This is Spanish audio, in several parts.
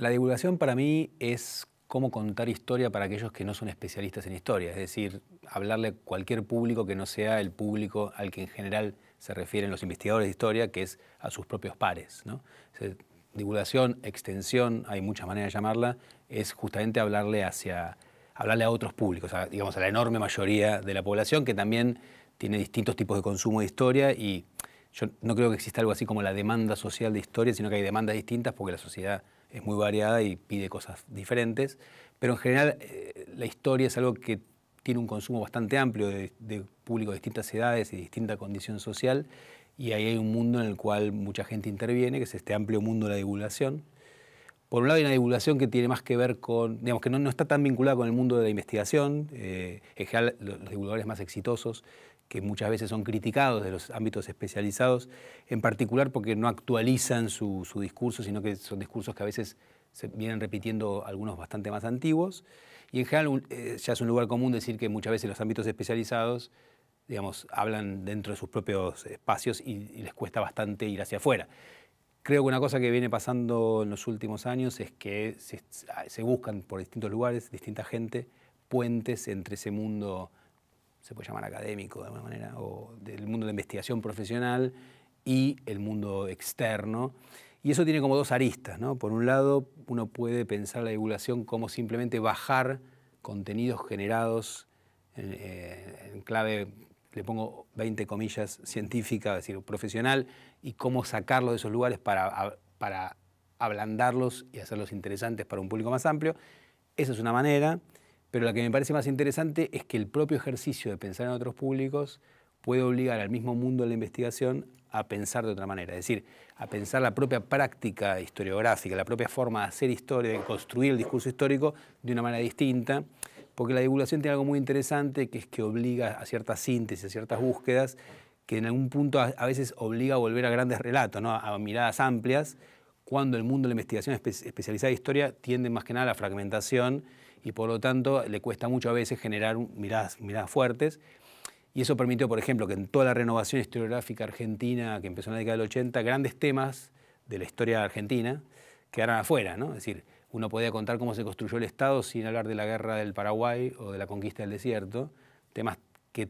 La divulgación para mí es cómo contar historia para aquellos que no son especialistas en historia, es decir, hablarle a cualquier público que no sea el público al que en general se refieren los investigadores de historia, que es a sus propios pares. divulgación, extensión, hay muchas maneras de llamarla, es justamente hablarle hacia hablarle a otros públicos, digamos a la enorme mayoría de la población que también tiene distintos tipos de consumo de historia y yo no creo que exista algo así como la demanda social de historia, sino que hay demandas distintas porque la sociedad es muy variada y pide cosas diferentes, pero en general eh, la historia es algo que tiene un consumo bastante amplio de, de, público de distintas edades y distinta condición social, y ahí hay un mundo en el cual mucha gente interviene, que es este amplio mundo de la divulgación. Por un lado hay una divulgación que tiene más que ver con, digamos, que no, está tan vinculada con el mundo de la investigación, eh, en general los, divulgadores más exitosos, que muchas veces son criticados de los ámbitos especializados, en particular porque no actualizan su, discurso, sino que son discursos que a veces se vienen repitiendo algunos bastante más antiguos. Y en general eh, ya es un lugar común decir que muchas veces los ámbitos especializados digamos, hablan dentro de sus propios espacios y, y les cuesta bastante ir hacia afuera. Creo que una cosa que viene pasando en los últimos años es que se, buscan por distintos lugares, distinta gente, puentes entre ese mundo, se puede llamar académico de alguna manera, o del mundo de investigación profesional y el mundo externo. Y eso tiene como dos aristas, ¿no? Por un lado, uno puede pensar la divulgación como simplemente bajar contenidos generados en eh, clave le pongo 20 comillas, científica, es decir, profesional, y cómo sacarlo de esos lugares para, ablandarlos y hacerlos interesantes para un público más amplio. Esa es una manera, pero la que me parece más interesante es que el propio ejercicio de pensar en otros públicos puede obligar al mismo mundo de la investigación a pensar de otra manera, es decir, a pensar la propia práctica historiográfica, la propia forma de hacer historia, de construir el discurso histórico de una manera distinta porque la divulgación tiene algo muy interesante, que es que obliga a ciertas síntesis, a ciertas búsquedas, que en algún punto a, veces obliga a volver a grandes relatos, a, miradas amplias, cuando el mundo de la investigación especializada de historia tiende más que nada a la fragmentación y por lo tanto le cuesta mucho a veces generar miradas, fuertes. Y eso permitió, por ejemplo, que en toda la renovación historiográfica argentina que empezó en la década del 80, grandes temas de la historia argentina quedaran afuera, ¿no? decir, uno podía contar cómo se construyó el Estado sin hablar de la guerra del Paraguay o de la conquista del desierto, temas que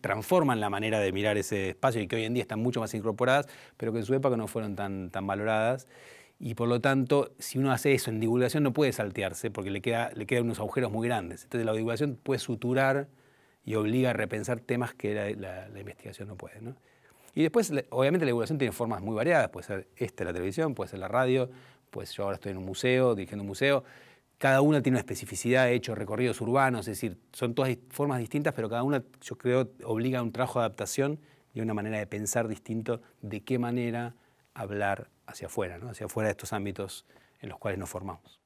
transforman la manera de mirar ese espacio y que hoy en día están mucho más incorporadas, pero que en su época no fueron tan, valoradas. Y por lo tanto, si uno hace eso en divulgación no puede saltearse porque le, queda, le quedan unos agujeros muy grandes. Entonces la divulgación puede suturar y obliga a repensar temas que la, investigación no puede. Y después, obviamente, la divulgación tiene formas muy variadas. Puede ser esta la televisión, puede ser la radio, pues yo ahora estoy en un museo, dirigiendo un museo, cada una tiene una especificidad, he hecho recorridos urbanos, es decir, son todas formas distintas, pero cada una, yo creo, obliga a un trabajo de adaptación y a una manera de pensar distinto de qué manera hablar hacia afuera, hacia afuera de estos ámbitos en los cuales nos formamos.